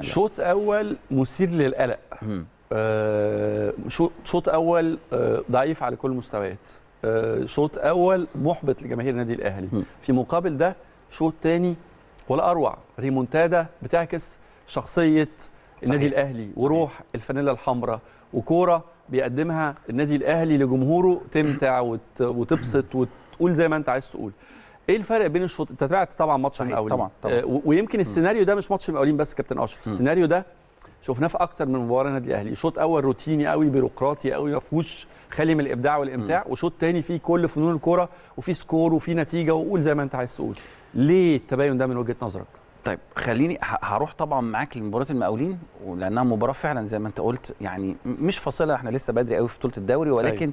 شوط اول مثير للقلق آه شوط اول آه ضعيف على كل المستويات آه شوط اول محبط لجماهير النادي الاهلي مم. في مقابل ده شوط تاني ولا اروع ريمونتادا بتعكس شخصيه النادي الاهلي وروح صحيح. الفانيلا الحمراء وكوره بيقدمها النادي الاهلي لجمهوره تمتع وتبسط وتقول زي ما انت عايز تقول ايه الفرق بين الشوط انت تابعت طبعا ماتش المقاولين طبعا, طبعا. آه ويمكن السيناريو ده مش ماتش المقاولين بس كابتن اشرف السيناريو ده شفناه في اكتر من مباراه النادي الاهلي شوط اول روتيني قوي بيروقراطي قوي ما فيهوش خالي من الابداع والامتاع وشوط تاني فيه كل فنون الكوره وفيه سكور وفيه نتيجه وقول زي ما انت عايز تقول ليه التباين ده من وجهه نظرك طيب خليني هروح طبعا معاك لمباراه المقاولين لانها مباراه فعلا زي ما انت قلت يعني مش فاصله احنا لسه بدري قوي في بطوله الدوري ولكن أيوة.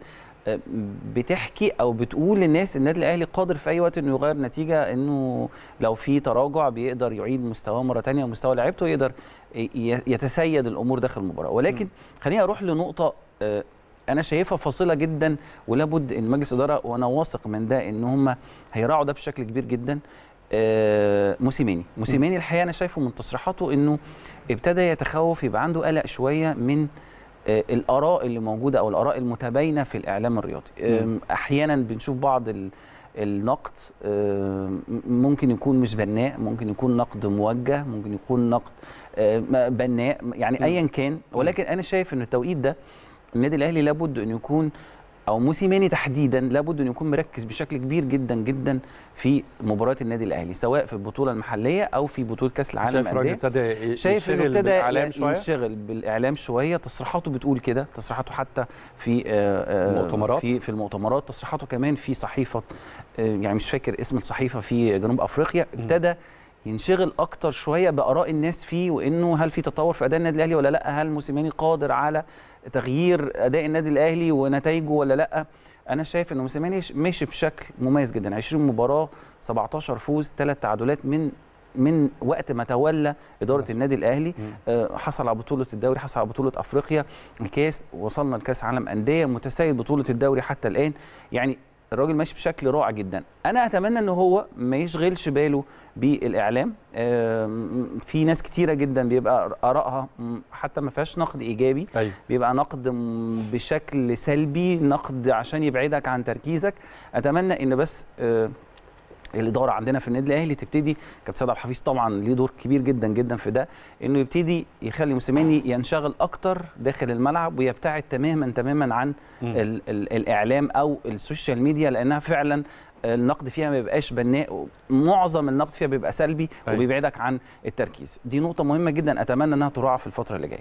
بتحكي او بتقول للناس النادي الاهلي قادر في اي وقت انه يغير نتيجه انه لو في تراجع بيقدر يعيد مستواه مره ثانيه ومستوى لعيبته يقدر يتسيد الامور داخل المباراه ولكن خليني اروح لنقطه آه، انا شايفها فاصله جدا ولابد ان مجلس الاداره وانا واثق من ده ان هم هيراعوا ده بشكل كبير جدا آه، موسيماني موسيماني الحقيقه انا شايفه من تصريحاته انه ابتدى يتخوف يبقى عنده قلق شويه من آه، الاراء اللي موجوده او الاراء المتباينه في الاعلام الرياضي احيانا بنشوف بعض النقد ممكن يكون مش بناء ممكن يكون نقد موجه ممكن يكون نقد آه، بناء يعني ايا كان ولكن انا شايف ان التوقيت ده النادي الاهلي لابد ان يكون او موسيماني تحديدا لابد ان يكون مركز بشكل كبير جدا جدا في مباريات النادي الاهلي سواء في البطوله المحليه او في بطوله كاس العالم للانديه شايف انه ابتدى يعني ينشغل بالاعلام شويه تصريحاته بتقول كده تصريحاته حتى في آه، آه، المؤتمرات في في المؤتمرات تصريحاته كمان في صحيفه آه، يعني مش فاكر اسم الصحيفه في جنوب افريقيا ابتدى ينشغل اكتر شويه باراء الناس فيه وانه هل في تطور في اداء النادي الاهلي ولا لا هل موسيماني قادر على تغيير اداء النادي الاهلي ونتائجه ولا لا انا شايف ان موسيماني ماشي بشكل مميز جدا 20 مباراه 17 فوز 3 تعادلات من من وقت ما تولى اداره النادي الاهلي آه، حصل على بطوله الدوري حصل على بطوله افريقيا الكاس وصلنا لكاس عالم انديه متسيد بطوله الدوري حتى الان يعني الراجل ماشي بشكل رائع جدا انا اتمنى ان هو ما يشغلش باله بالاعلام في ناس كتيره جدا بيبقى ارائها حتى ما فيهاش نقد ايجابي أي. أيوه. بيبقى نقد بشكل سلبي نقد عشان يبعدك عن تركيزك اتمنى ان بس الاداره عندنا في النادي الاهلي تبتدي كابتن سيد عبد الحفيظ طبعا ليه دور كبير جدا جدا في ده انه يبتدي يخلي موسيماني ينشغل اكتر داخل الملعب ويبتعد تماما تماما عن الـ الـ الاعلام او السوشيال ميديا لانها فعلا النقد فيها ما بيبقاش بناء معظم النقد فيها بيبقى سلبي أيوة. وبيبعدك عن التركيز دي نقطه مهمه جدا اتمنى انها تراعى في الفتره اللي جايه